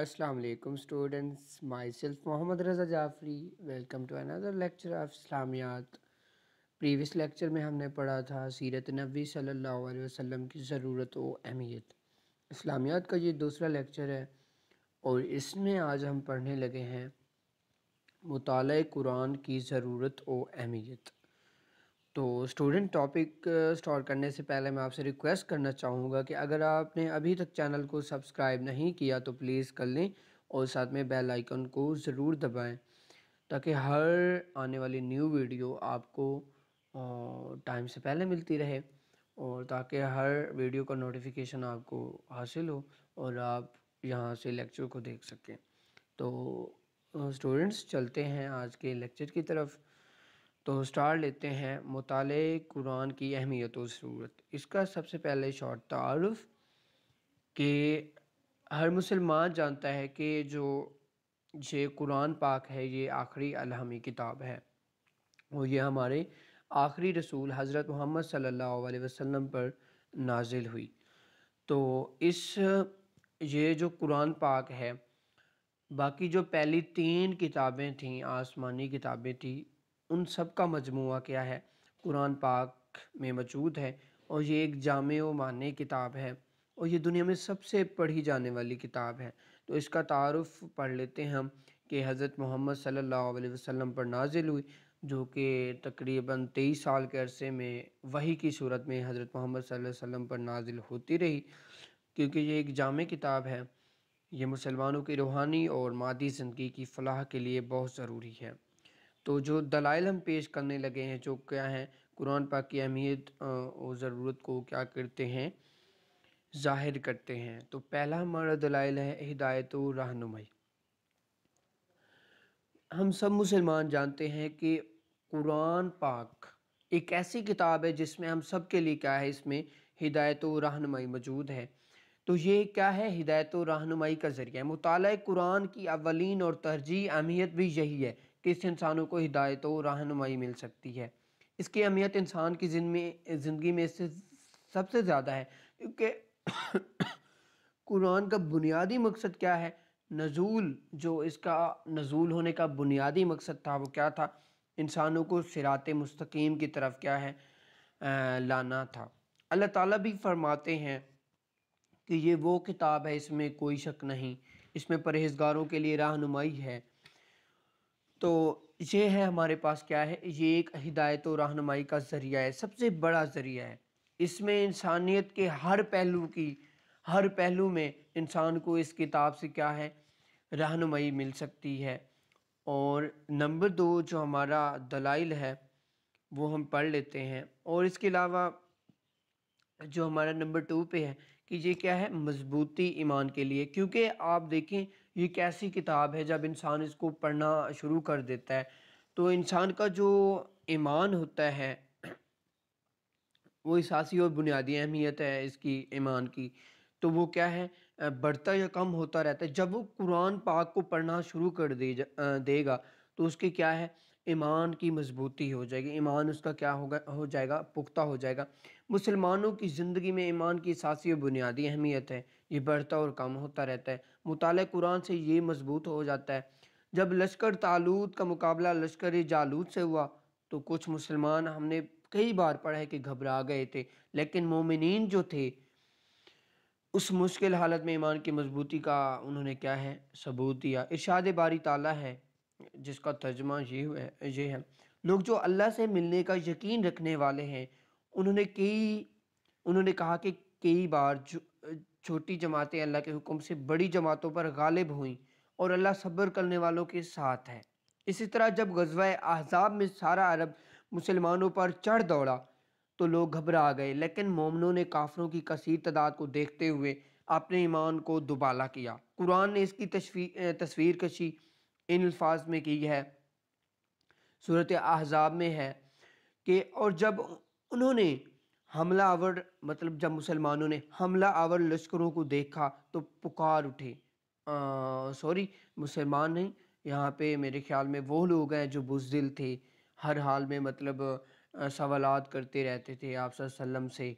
अस्सलाम वालेकुम students myself Mohammad Raza Jafri welcome to another lecture of इस्लामियात प्रीवियस लेक्चर में हमने पढ़ा था सीरत नबी सल्लल्लाहु अलैहि वसल्लम की ज़रूरत व अहमियत इस्लामियात का ये दूसरा लेक्चर है और इसमें आज हम पढ़ने लगे हैं मुताल कुरान की ज़रूरत व अहमियत तो स्टूडेंट टॉपिक स्टार्ट करने से पहले मैं आपसे रिक्वेस्ट करना चाहूँगा कि अगर आपने अभी तक चैनल को सब्सक्राइब नहीं किया तो प्लीज़ कर लें और साथ में बेल आइकन को ज़रूर दबाएं ताकि हर आने वाली न्यू वीडियो आपको टाइम से पहले मिलती रहे और ताकि हर वीडियो का नोटिफिकेशन आपको हासिल हो और आप यहाँ से लेक्चर को देख सकें तो स्टूडेंट्स चलते हैं आज के लेक्चर की तरफ तो स्टार लेते हैं मताल कुरान की अहमियत और ज़रूरत इसका सबसे पहले शॉर्ट तारफ़ कि हर मुसलमान जानता है कि जो ये कुरान पाक है ये आखिरी अलहमी किताब है और ये हमारे आखिरी रसूल हज़रत मोहम्मद सल्लल्लाहु अलैहि वसल्लम पर नाजिल हुई तो इस ये जो कुरान पाक है बाकी जो पहली तीन किताबें थीं आसमानी किताबें थी उन सब का मजमू क्या है कुरान पाक में मौजूद है और ये एक जाम मान्य किताब है और ये दुनिया में सबसे पढ़ी जाने वाली किताब है तो इसका तारफ़ पढ़ लेते हैं हम कि हज़रत मोहम्मद सल्ला वसम पर नाजिल हुई जो कि तकरीबन तेईस साल के अरसे में वही की सूरत में हज़रत मोहम्मद वसल्लम पर नाजिल होती रही क्योंकि ये एक जाम किताब है ये मुसलमानों की रूहानी और मादी ज़िंदगी की फ़लाह के लिए बहुत ज़रूरी है तो जो दलाइल हम पेश करने लगे हैं जो क्या हैं कुरान पाक की अहमियत और ज़रूरत को क्या करते हैं ज़ाहिर करते हैं तो पहला हमारा दलाइल है हिदायत और रहनुमाई हम सब मुसलमान जानते हैं कि कुरान पाक एक ऐसी किताब है जिसमें हम सब के लिए क्या है इसमें हिदायत और रहनुमाई मौजूद है तो ये क्या है हिदायत और रहनुमाई का ज़रिया मुताल कुरान की अवलिन और तरजीह अहमियत भी यही है कि इससे इंसानों को हिदायत और रहनुमाई मिल सकती है इसकी अहमियत इंसान की ज़िंदगी में इससे सबसे ज़्यादा है क्योंकि कुरान का बुनियादी मकसद क्या है नजूल जो इसका नजूल होने का बुनियादी मकसद था वो क्या था इंसानों को सिरात मुस्तकीम की तरफ क्या है आ, लाना था अल्लाह ताला भी फरमाते हैं कि ये वो किताब है इसमें कोई शक नहीं इसमें परहेजगारों के लिए रहनुमाई है तो ये है हमारे पास क्या है ये एक हिदायत और रहनुमाई का ज़रिया है सबसे बड़ा ज़रिया है इसमें इंसानियत के हर पहलू की हर पहलू में इंसान को इस किताब से क्या है रहनुमाई मिल सकती है और नंबर दो जो हमारा दलाइल है वो हम पढ़ लेते हैं और इसके अलावा जो हमारा नंबर टू पे है कि ये क्या है मजबूती ईमान के लिए क्योंकि आप देखें ये कैसी किताब है जब इंसान इसको पढ़ना शुरू कर देता है तो इंसान का जो ईमान होता है वो इसासी और बुनियादी अहमियत है इसकी ईमान की तो वो क्या है बढ़ता या कम होता रहता है जब वो कुरान पाक को पढ़ना शुरू कर दे देगा तो उसके क्या है ईमान की मजबूती हो जाएगी ईमान उसका क्या होगा हो जाएगा पुख्ता हो जाएगा मुसलमानों की ज़िंदगी में ईमान की सासी और बुनियादी अहमियत है ये बढ़ता और कम होता रहता है मुताल कुरान से ये मजबूत हो जाता है जब लश्कर तालूत का मुकाबला लश्कर जालूत से हुआ तो कुछ मुसलमान हमने कई बार पढ़ा है कि घबरा गए थे लेकिन मोमिन जो थे उस मुश्किल हालत में ईमान की मजबूती का उन्होंने क्या है सबूत दिया इर्शाद बारी ताला है जिसका तर्जमा ये है ये है लोग जो अल्लाह से मिलने का यकीन रखने वाले हैं उन्होंने कई उन्होंने कहा कि कई बार जो छोटी जमातें अल्लाह के हुक्म से बड़ी जमातों पर गालिब हुई और अल्लाह सब्र करने वालों के साथ है इसी तरह जब गजवा अहजाब में सारा अरब मुसलमानों पर चढ़ दौड़ा तो लोग घबरा गए लेकिन मोमनों ने काफरों की कसीर तादाद को देखते हुए अपने ईमान को दुबाला किया कुरान ने इसकी तस्वीर तस्वीर कशी इन अल्फाज में की है सूरत अहजाब में है कि और जब उन्होंने हमला आवर मतलब जब मुसलमानों ने हमला आवर लश्करों को देखा तो पुकार उठे सॉरी मुसलमान नहीं यहाँ पे मेरे ख्याल में वो लोग हैं जो बुजदिल थे हर हाल में मतलब सवालत करते रहते थे आप सल्लम से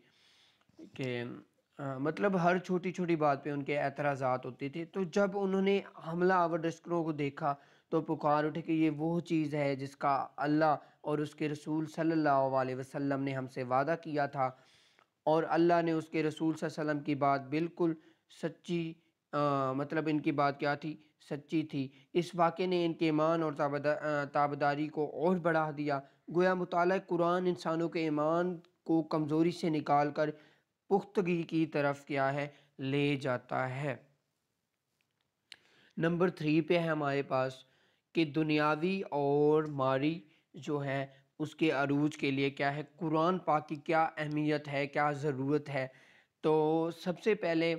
कि मतलब हर छोटी छोटी बात पे उनके एतराज़ात होते थे तो जब उन्होंने हमला आवर लश्करों को देखा तो पुकार उठे कि ये वो चीज़ है जिसका अल्लाह और उसके रसूल सल्लल्लाहु अलैहि वसल्लम ने हमसे वादा किया था और अल्लाह ने उसके रसूल वसल्लम की बात बिल्कुल सच्ची आ, मतलब इनकी बात क्या थी सच्ची थी इस वाक़े ने इनके ईमान और ताबदा, ताबदारी को और बढ़ा दिया गोया मुताल कुरान इंसानों के ईमान को कमज़ोरी से निकाल कर पुख्तगी की तरफ क्या है ले जाता है नंबर थ्री पे है हमारे पास कि दुनियावी और मारी जो है उसके अरूज के लिए क्या है कुरान पाक की क्या अहमियत है क्या ज़रूरत है तो सबसे पहले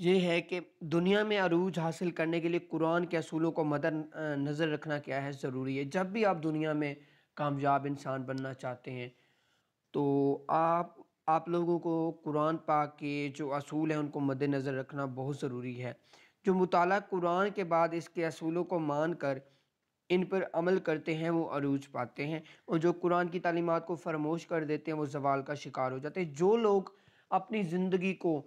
ये है कि दुनिया में अरूज हासिल करने के लिए कुरान के असूलों को मदर नज़र रखना क्या है ज़रूरी है जब भी आप दुनिया में कामयाब इंसान बनना चाहते हैं तो आप आप लोगों को कुरान पाक के जो असूल हैं उनको मद्दनज़र रखना बहुत ज़रूरी है जो मुताल कुरान के बाद इसके असूलों को मान कर इन पर अमल करते हैं वो अरूज पाते हैं और जो कुरान की तालीमत को फरमोश कर देते हैं वो जवाल का शिकार हो जाते हैं जो लोग अपनी ज़िंदगी को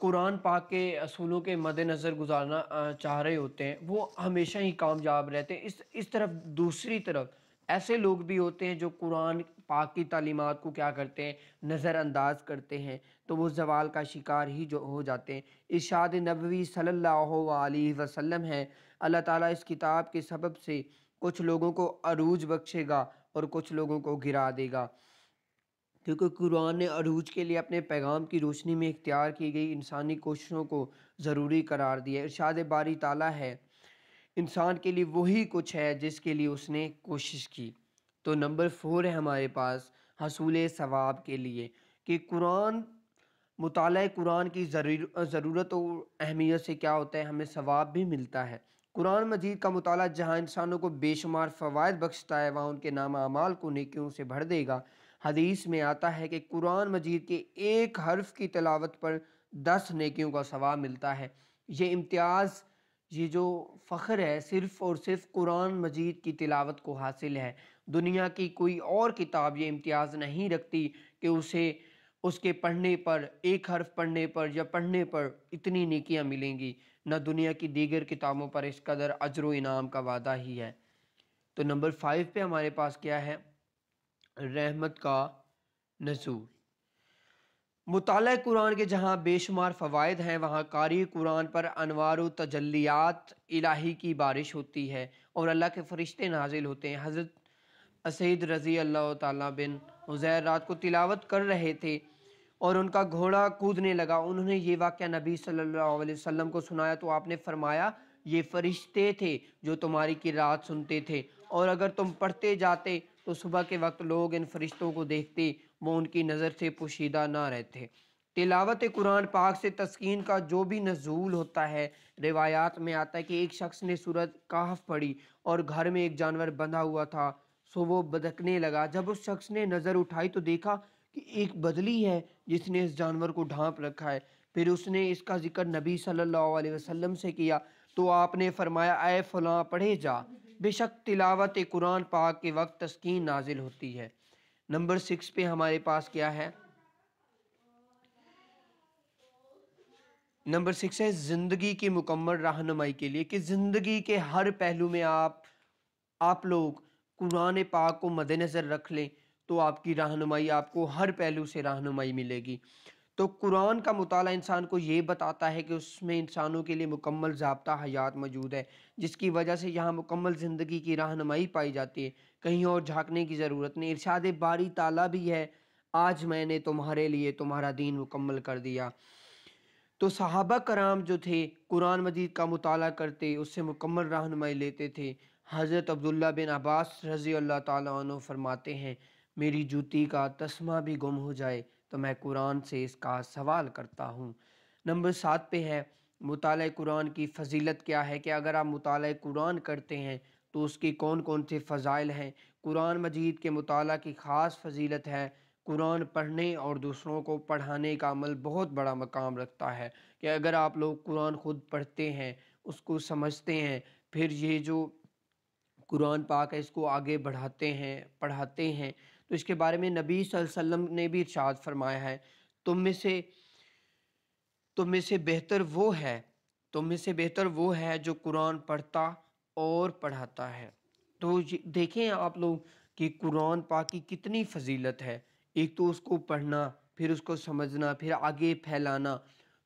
कुरान पाक के असूलों के मद्नज़र गुजारना चाह रहे होते हैं वो हमेशा ही कामयाब रहते हैं इस इस तरफ दूसरी तरफ ऐसे लोग भी होते हैं जो कुरान पाक की तालीमत को क्या करते हैं नज़रअंदाज करते हैं तो वो जवाल का शिकार ही जो हो जाते हैं इर्शाद नबवी सल्लल्लाहु अलैहि वसल्लम हैं अल्लाह ताला इस किताब के सबब से कुछ लोगों को अरूज बख्शेगा और कुछ लोगों को गिरा देगा क्योंकि कुरान ने अरूज के लिए अपने पैगाम की रोशनी में इख्तियार की गई इंसानी कोशिशों को ज़रूरी करार दिया इरशाद बारी ताला है इंसान के लिए वही कुछ है जिसके लिए उसने कोशिश की तो नंबर फोर है हमारे पास हसूल सवाब के लिए कि कुरान मुताल कुरान की ज़रूरत और अहमियत से क्या होता है हमें सवाब भी मिलता है कुरान मजीद का मताल जहाँ इंसानों को बेशुमार फ़वाद बख्शता है वहाँ उनके नाम अमाल को नेकियों से भर देगा हदीस में आता है कि कुरान मजीद के एक हर्फ की तलावत पर दस नेकियों का सवाब मिलता है ये इम्तियाज़ ये जो फ़ख्र है सिर्फ़ और सिर्फ कुरान मजीद की तिलावत को हासिल है दुनिया की कोई और किताब ये इम्तियाज़ नहीं रखती कि उसे उसके पढ़ने पर एक हर्फ पढ़ने पर या पढ़ने पर इतनी नकियाँ मिलेंगी न दुनिया की दीगर किताबों पर इस कदर अजर इनाम का वादा ही है तो नंबर फाइव पे हमारे पास क्या है रहमत का नजूर मुताल कुरान के जहाँ बेशुमार फ़वाद हैं वहाँ कारी कुरान पर अनवार तजलियात इलाही की बारिश होती है और अल्लाह के फरिश्ते नाजिल होते हैं हज़रत असद रज़ी अल्लाह तिन बिन हुज़ैर रात को तिलावत कर रहे थे और उनका घोड़ा कूदने लगा उन्होंने ये वाक्य नबी सल्लल्लाहु अलैहि वसल्लम को सुनाया तो आपने फरमाया ये फरिश्ते थे जो तुम्हारी की रात सुनते थे और अगर तुम पढ़ते जाते तो सुबह के वक्त लोग इन फरिश्तों को देखते वो उनकी नज़र से पोशीदा ना रहते तिलावत कुरान पाक से तस्कीन का जो भी नजूल होता है रिवायात में आता है कि एक शख्स ने सूरत काहफ पढ़ी और घर में एक जानवर बंधा हुआ था सो वो बदकने लगा जब उस शख्स ने नज़र उठाई तो देखा कि एक बदली है जिसने इस जानवर को ढांप रखा है फिर उसने इसका जिक्र नबी सल्लल्लाहु अलैहि वसल्लम से किया तो आपने फरमाया आए फलां पढ़े जा बेशक तिलावत कुरान पाक के वक्त तस्कीन नाजिल होती है नंबर सिक्स पे हमारे पास क्या है नंबर सिक्स है ज़िंदगी की मुकम्मल रहनुमाई के लिए कि ज़िंदगी के हर पहलू में आप आप लोग कुरान पाक को मद्नज़र रख लें तो आपकी रहनुमाई आपको हर पहलू से रहनुमाई मिलेगी तो कुरान का मुताल इंसान को ये बताता है कि उसमें इंसानों के लिए मुकम्मल जबता हयात मौजूद है जिसकी वजह से यहाँ मुकम्मल ज़िंदगी की रहनुमाई पाई जाती है कहीं और झांकने की ज़रूरत नहीं इर्शाद बारी ताला भी है आज मैंने तुम्हारे लिए तुम्हारा दीन मुकम्मल कर दिया तो सहाबा कराम जो थे कुरान मजीद का मताल करते उससे मुकम्मल रहनुमाई लेते थे हज़रत अब्दुल्ला बिन अब्बास रज़ी अल्लाह तरमाते फरमाते हैं मेरी जूती का तस्मा भी गुम हो जाए तो मैं कुरान से इसका सवाल करता हूँ नंबर सात पे है मुताल कुरान की फजीलत क्या है कि अगर आप मुताल कुरान करते हैं तो उसकी कौन कौन से फ़ज़ाइल हैं कुरान मजीद के मुताल की ख़ास फजीलत है कुरान पढ़ने और दूसरों को पढ़ाने का अमल बहुत बड़ा मकाम रखता है कि अगर आप लोग कुरान ख़ुद पढ़ते हैं उसको समझते हैं फिर ये जो कुरान पाक है इसको आगे बढ़ाते हैं पढ़ाते हैं तो इसके बारे में नबी वसल्लम ने भी इर्शाद फरमाया है तुम में से तुम में से बेहतर वो है तुम में से बेहतर वो है जो कुरान पढ़ता और पढ़ाता है तो देखें आप लोग कि कुरान पाक की कितनी फजीलत है एक तो उसको पढ़ना फिर उसको समझना फिर आगे फैलाना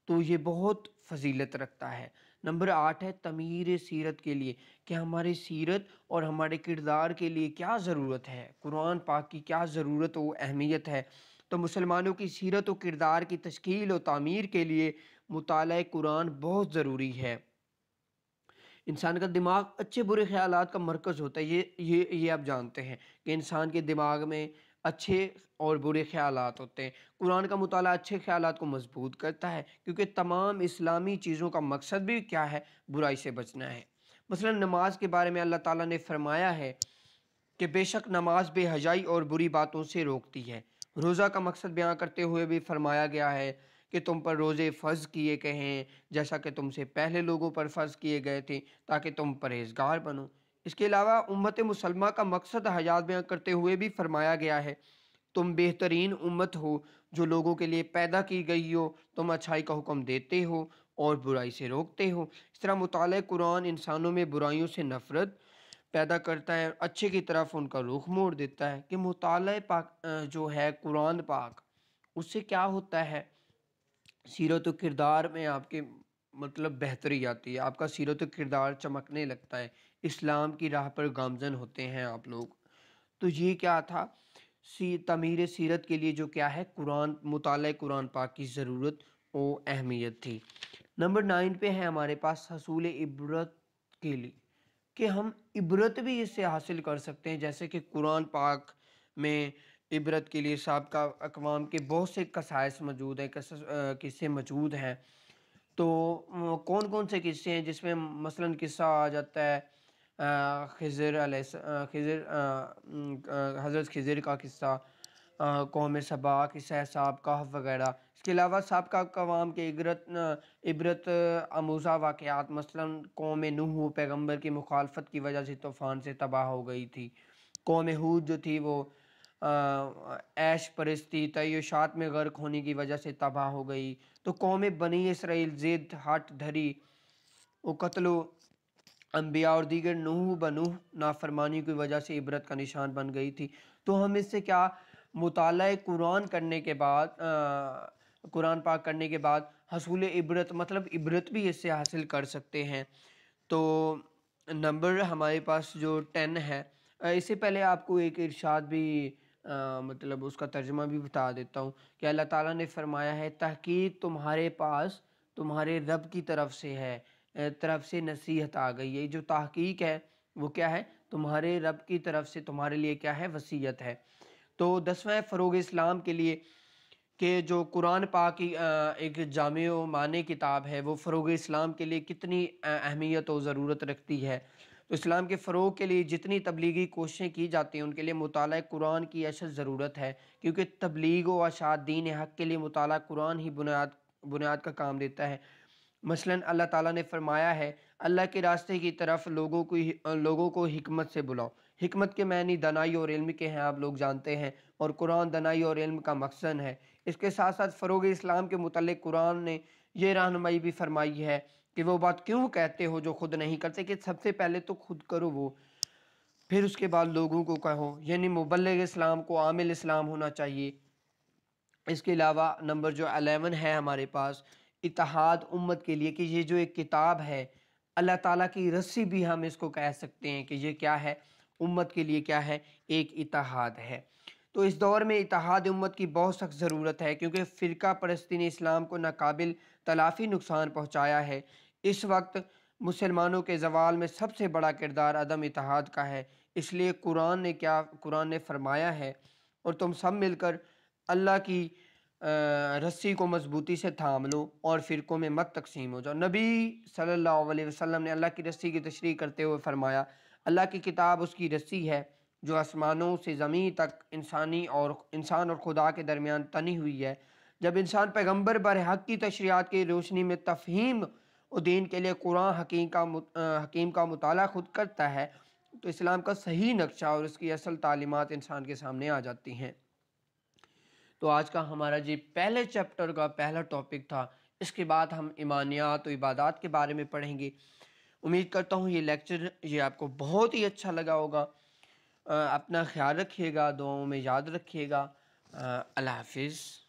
तो ये बहुत फजीलत रखता है नंबर आठ है तमीर सीरत के लिए कि हमारे सीरत और हमारे किरदार के लिए क्या ज़रूरत है कुरान पाक की क्या ज़रूरत व अहमियत है तो मुसलमानों की सीरत व किरदार की तश्कील व तमीर के लिए मुताल कुरान बहुत ज़रूरी है इंसान का दिमाग अच्छे बुरे ख्याल का मरकज़ होता है ये ये ये आप जानते हैं कि इंसान के दिमाग में अच्छे और बुरे ख्याल होते हैं कुरान का मुताला अच्छे ख्याल को मजबूत करता है क्योंकि तमाम इस्लामी चीज़ों का मकसद भी क्या है बुराई से बचना है मसलन नमाज के बारे में अल्लाह ताला ने फरमाया है कि बेशक नमाज बेहजाई और बुरी बातों से रोकती है रोज़ा का मकसद बयां करते हुए भी फरमाया गया है कि तुम पर रोज़े फ़र्ज़ किए गए हैं जैसा कि तुमसे पहले लोगों पर फ़र्ज़ किए गए थे ताकि तुम परहेजगार बनो इसके अलावा उम्मत मुसलमा का मकसद हयात बयां करते हुए भी फरमाया गया है तुम बेहतरीन उम्मत हो जो लोगों के लिए पैदा की गई हो तुम अच्छाई का हुक्म देते हो और बुराई से रोकते हो इस तरह मुताल कुरान इंसानों में बुराइयों से नफ़रत पैदा करता है अच्छे की तरफ उनका रुख मोड़ देता है कि मुताल पाक जो है कुरान पाक उससे क्या होता है सीरत किरदार में आपके मतलब बेहतरी आती है आपका सीरत किरदार चमकने लगता है इस्लाम की राह पर गामजन होते हैं आप लोग तो ये क्या था सी तमीर सीरत के लिए जो क्या है कुरान मुताल कुरान पाक की ज़रूरत व अहमियत थी नंबर नाइन पे है हमारे पास हसूल इबरत के लिए कि हम इबरत भी इससे हासिल कर सकते हैं जैसे कि कुरान पाक में इबरत के लिए सबका अकवाम के बहुत से कसाइस मौजूद हैं किस्से मौजूद हैं तो कौन कौन से किस्से हैं जिसमें मसलन किस्सा आ जाता है खजर खजर हज़रत खजर का किस्सा कौम सबा किस्सा कह वगैरह इसके अलावा सबका कवाम के इबरत इबरत आमूजा वाक़ात मसलन कौम नूह पैगम्बर की मुखालफत की वजह से तूफ़ान से तबाह हो गई थी कौम हूद जो थी वो ऐश परस्ती तयशात में गर्क होने की वजह से तबाह हो गई तो कौम बनी इसराइल जिद हट धरी वो कत्लो अम्बिया और दीगर नूह बनूह नाफरमानी की वजह से इबरत का निशान बन गई थी तो हम इससे क्या मुताल कुरान करने के बाद कुरान पाक करने के बाद हसूल इबरत मतलब इबरत भी इससे हासिल कर सकते हैं तो नंबर हमारे पास जो टेन है इससे पहले आपको एक इरशाद भी आ, मतलब उसका तर्जमा भी बता देता हूँ कि अल्लाह ताला ने फरमाया है तहकीक तुम्हारे पास तुम्हारे रब की तरफ से है तरफ से नसीहत आ गई है जो तहकीक है वो क्या है तुम्हारे रब की तरफ से तुम्हारे लिए क्या है वसीयत है तो दसवें फ़रोग इस्लाम के लिए कि जो कुरान पा की एक जाम माने किताब है वो फ़रोग इस्लाम के लिए कितनी अहमियत और ज़रूरत रखती है तो इस्लाम के फ़रोग के लिए जितनी तबलीगी कोशिशें की जाती हैं उनके लिए मताल कुरान की अशद ज़रूरत है क्योंकि तबलीग व अशाद दीन हक़ के लिए मताल कुरान ही बुनियाद बुनियाद का काम देता है मसलन अल्लाह ताला ने फरमाया है अल्लाह के रास्ते की तरफ लोगों को लोगों को हिकमत से बुलाओ हिकमत के मعنی दनाई और इल्म के हैं आप लोग जानते हैं और कुरान दनाई और इल्म का मकसद है इसके साथ साथ फ़रोग इस्लाम के मतलब कुरान ने यह रहनमई भी फरमाई है कि वो बात क्यों कहते हो जो खुद नहीं करते कि सबसे पहले तो खुद करो वो फिर उसके बाद लोगों को कहो यानी मुबल इस्लाम को आमिल इस्लाम होना चाहिए इसके अलावा नंबर जो अलेवन है हमारे पास इतिहाद उम्मत के लिए कि ये जो एक किताब है अल्लाह ताला की रस्सी भी हम इसको कह सकते हैं कि ये क्या है उम्मत के लिए क्या है एक इतिहाद है तो इस दौर में इतिहाद उम्मत की बहुत सख्त ज़रूरत है क्योंकि फ़िरका परस्ती ने इस्लाम को नाकबिल तलाफ़ी नुकसान पहुँचाया है इस वक्त मुसलमानों के जवाल में सबसे बड़ा किरदार अदम इतिहाद का है इसलिए कुरान ने क्या कुरान ने फरमाया है और तुम सब मिलकर अल्लाह की रस्सी को मजबूती से थाम लो और फ़िरक़ों में मत तकसीम हो जाओ नबी सल्लल्लाहु अलैहि वसल्लम ने अल्लाह की रस्सी की तशरी करते हुए फरमाया अल्लाह की किताब उसकी रस्सी है जो आसमानों से ज़मीं तक इंसानी और इंसान और खुदा के दरमियान तनी हुई है जब इंसान पैगम्बर बर हक़ की तशरियात की रोशनी में तफहीम उद्दीन के लिए कुरान हकीम का हकीम का मताल खुद करता है तो इस्लाम का सही नक्शा और उसकी असल तालीमत इंसान के सामने आ जाती हैं तो आज का हमारा जी पहले चैप्टर का पहला टॉपिक था इसके बाद हम ईमानियात और इबादत के बारे में पढ़ेंगे उम्मीद करता हूँ ये लेक्चर ये आपको बहुत ही अच्छा लगा होगा अपना ख्याल रखिएगा दुआओं में याद रखिएगा अल्लाह हाफिज़